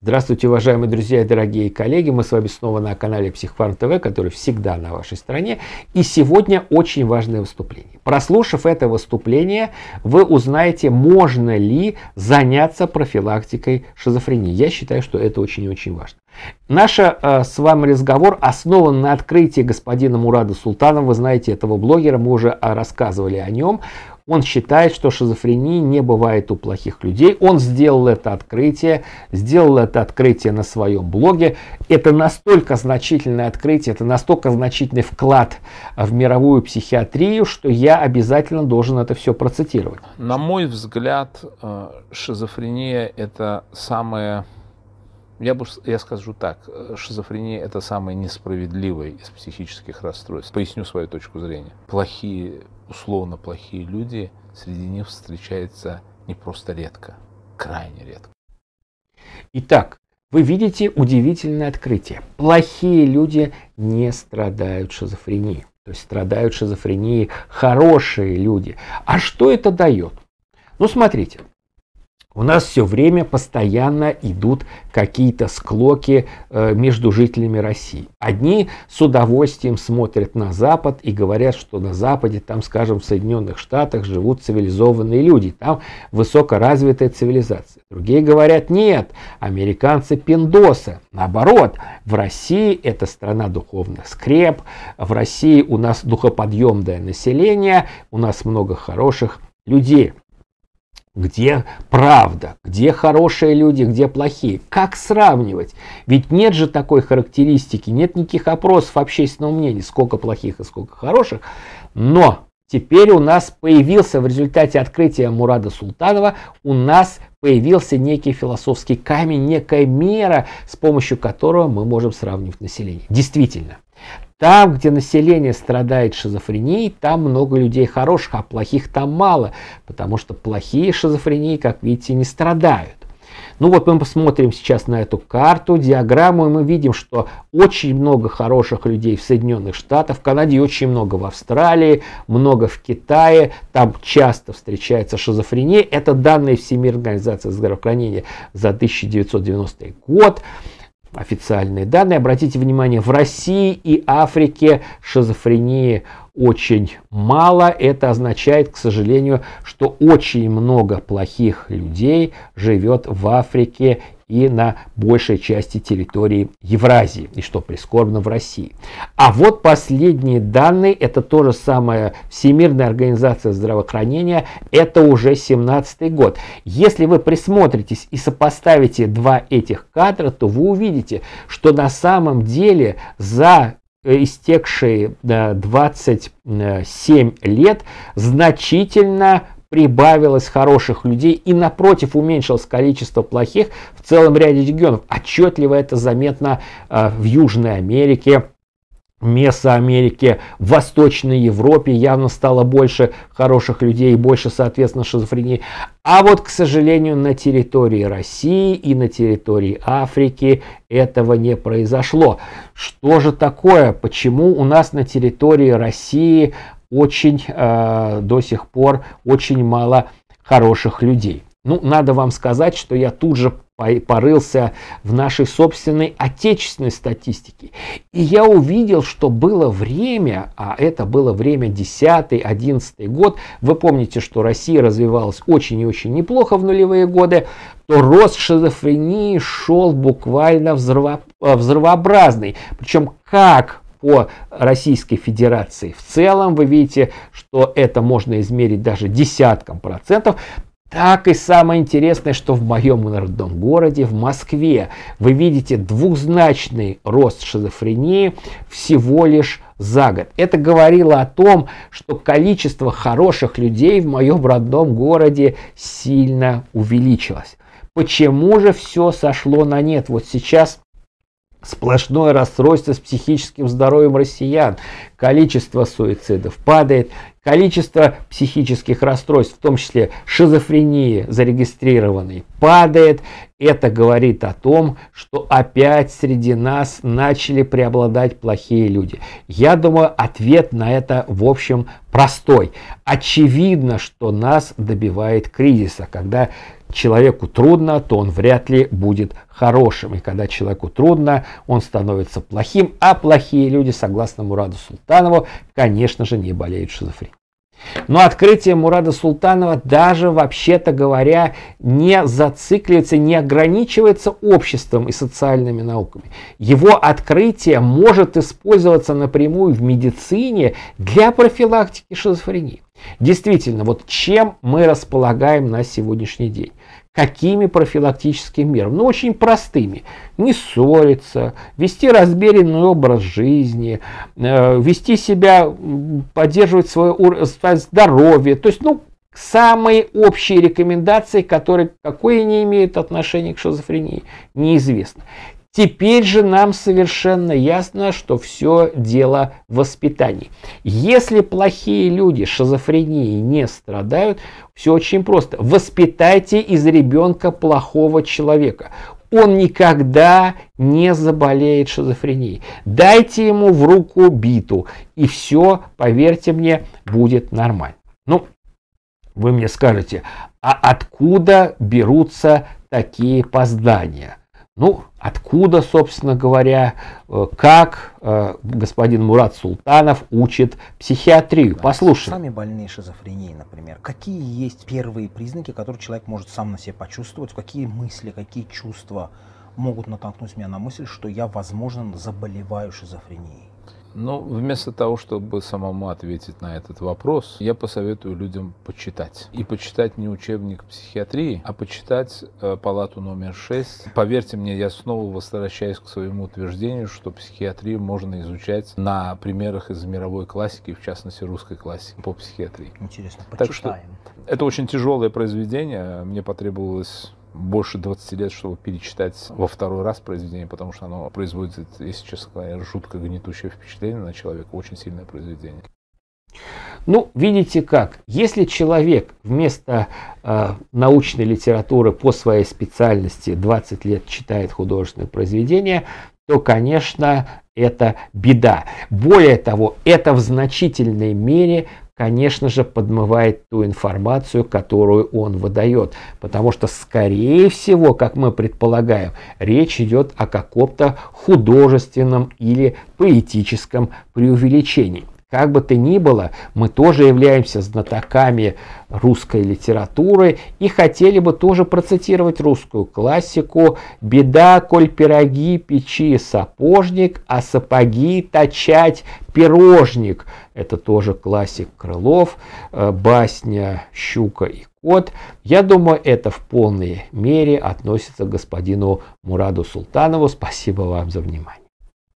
Здравствуйте, уважаемые друзья и дорогие коллеги. Мы с вами снова на канале Психфарм ТВ, который всегда на вашей стороне. И сегодня очень важное выступление. Прослушав это выступление, вы узнаете, можно ли заняться профилактикой шизофрении. Я считаю, что это очень и очень важно. Наш э, с вами разговор основан на открытии господина Мурада Султана. Вы знаете этого блогера, мы уже э, рассказывали о нем. Он считает, что шизофрении не бывает у плохих людей. Он сделал это открытие, сделал это открытие на своем блоге. Это настолько значительное открытие, это настолько значительный вклад в мировую психиатрию, что я обязательно должен это все процитировать. На мой взгляд, э, шизофрения это самое я, бы, я скажу так, э, шизофрения – это самое несправедливое из психических расстройств. Поясню свою точку зрения. Плохие, условно плохие люди, среди них встречается не просто редко, крайне редко. Итак, вы видите удивительное открытие. Плохие люди не страдают шизофренией. То есть страдают шизофренией хорошие люди. А что это дает? Ну, смотрите, у нас все время постоянно идут какие-то склоки э, между жителями России. Одни с удовольствием смотрят на Запад и говорят, что на Западе, там, скажем, в Соединенных Штатах живут цивилизованные люди, там высокоразвитая цивилизация. Другие говорят, нет, американцы пиндосы. Наоборот, в России это страна духовных скреп, в России у нас духоподъемное население, у нас много хороших людей где правда, где хорошие люди, где плохие. Как сравнивать? Ведь нет же такой характеристики, нет никаких опросов общественного мнения, сколько плохих и сколько хороших. Но теперь у нас появился в результате открытия Мурада Султанова, у нас появился некий философский камень, некая мера, с помощью которого мы можем сравнивать население. Действительно, там, где население страдает шизофренией, там много людей хороших, а плохих там мало, потому что плохие шизофрении, как видите, не страдают. Ну вот мы посмотрим сейчас на эту карту, диаграмму, и мы видим, что очень много хороших людей в Соединенных Штатах, в Канаде очень много в Австралии, много в Китае, там часто встречается шизофрения. Это данные Всемирной организации здравоохранения за 1990 год официальные данные. Обратите внимание, в России и Африке шизофрении очень мало. Это означает, к сожалению, что очень много плохих людей живет в Африке и на большей части территории Евразии, и что прискорбно в России. А вот последние данные, это то же самое Всемирная организация здравоохранения, это уже 17 год. Если вы присмотритесь и сопоставите два этих кадра, то вы увидите, что на самом деле за э, истекшие 27 э, э, лет значительно прибавилось хороших людей и напротив уменьшилось количество плохих в целом ряде регионов. Отчетливо это заметно э, в Южной Америке, Месоамерике, в Восточной Европе явно стало больше хороших людей, больше, соответственно, шизофрении. А вот, к сожалению, на территории России и на территории Африки этого не произошло. Что же такое? Почему у нас на территории России очень э, до сих пор очень мало хороших людей. Ну, надо вам сказать, что я тут же порылся в нашей собственной отечественной статистике. И я увидел, что было время, а это было время 10-11 год, вы помните, что Россия развивалась очень и очень неплохо в нулевые годы, то рост шизофрении шел буквально взрывообразный. Причем как по Российской Федерации в целом. Вы видите, что это можно измерить даже десятком процентов. Так и самое интересное, что в моем родном городе, в Москве, вы видите двухзначный рост шизофрении всего лишь за год. Это говорило о том, что количество хороших людей в моем родном городе сильно увеличилось. Почему же все сошло на нет? Вот сейчас Сплошное расстройство с психическим здоровьем россиян. Количество суицидов падает. Количество психических расстройств, в том числе шизофрении зарегистрированной, падает. Это говорит о том, что опять среди нас начали преобладать плохие люди. Я думаю, ответ на это, в общем, простой. Очевидно, что нас добивает кризиса, когда человеку трудно, то он вряд ли будет хорошим. И когда человеку трудно, он становится плохим. А плохие люди, согласно Мураду Султанову, конечно же, не болеют шизофренией. Но открытие Мурада Султанова даже, вообще-то говоря, не зацикливается, не ограничивается обществом и социальными науками. Его открытие может использоваться напрямую в медицине для профилактики шизофрении. Действительно, вот чем мы располагаем на сегодняшний день? Какими профилактическими мерами? Ну, очень простыми. Не ссориться, вести размеренный образ жизни, э, вести себя, поддерживать свое, здоровье. То есть, ну, самые общие рекомендации, которые какое не имеют отношения к шизофрении, неизвестно. Теперь же нам совершенно ясно, что все дело в воспитании. Если плохие люди шизофренией не страдают, все очень просто. Воспитайте из ребенка плохого человека он никогда не заболеет шизофренией. Дайте ему в руку биту, и все, поверьте мне, будет нормально. Ну, вы мне скажете, а откуда берутся такие поздания? Ну, откуда, собственно говоря, э, как э, господин Мурат Султанов учит психиатрию? Да, Послушай. Сами больные шизофренией, например. Какие есть первые признаки, которые человек может сам на себе почувствовать? Какие мысли, какие чувства могут натолкнуть меня на мысль, что я, возможно, заболеваю шизофренией? Ну, вместо того, чтобы самому ответить на этот вопрос, я посоветую людям почитать. И почитать не учебник психиатрии, а почитать э, палату номер 6. Поверьте мне, я снова возвращаюсь к своему утверждению, что психиатрию можно изучать на примерах из мировой классики, в частности русской классики по психиатрии. Интересно, почитаем. Так что это очень тяжелое произведение. Мне потребовалось больше 20 лет, чтобы перечитать во второй раз произведение, потому что оно производит, если честно говоря, жутко гнетущее впечатление на человека, очень сильное произведение. Ну, видите как, если человек вместо э, научной литературы по своей специальности 20 лет читает художественные произведения, то, конечно, это беда. Более того, это в значительной мере конечно же, подмывает ту информацию, которую он выдает. Потому что, скорее всего, как мы предполагаем, речь идет о каком-то художественном или поэтическом преувеличении. Как бы то ни было, мы тоже являемся знатоками русской литературы и хотели бы тоже процитировать русскую классику «Беда, коль пироги печи сапожник, а сапоги точать пирожник». Это тоже классик Крылов, э, басня «Щука и кот». Я думаю, это в полной мере относится к господину Мураду Султанову. Спасибо вам за внимание.